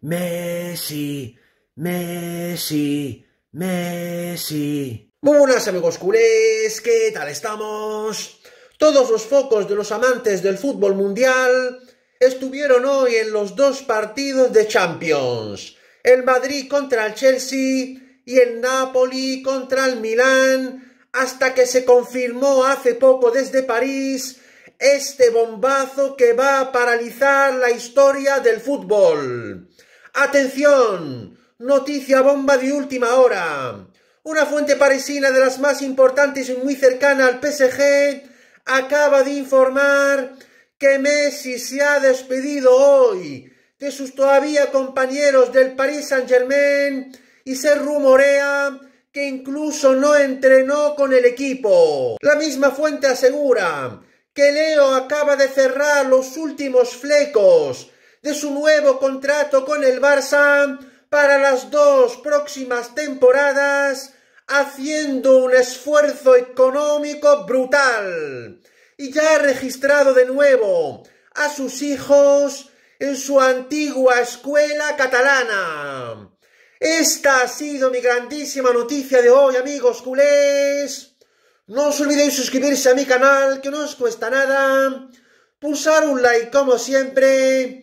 Messi, Messi, Messi. buenas amigos culés, ¿qué tal estamos? Todos los focos de los amantes del fútbol mundial estuvieron hoy en los dos partidos de Champions. El Madrid contra el Chelsea y el Napoli contra el Milán, hasta que se confirmó hace poco desde París este bombazo que va a paralizar la historia del fútbol. ¡Atención! Noticia bomba de última hora. Una fuente parisina de las más importantes y muy cercana al PSG acaba de informar que Messi se ha despedido hoy de sus todavía compañeros del Paris Saint-Germain y se rumorea que incluso no entrenó con el equipo. La misma fuente asegura que Leo acaba de cerrar los últimos flecos de su nuevo contrato con el Barça para las dos próximas temporadas, haciendo un esfuerzo económico brutal. Y ya ha registrado de nuevo a sus hijos en su antigua escuela catalana. Esta ha sido mi grandísima noticia de hoy, amigos culés. No os olvidéis suscribirse a mi canal, que no os cuesta nada. Pulsar un like como siempre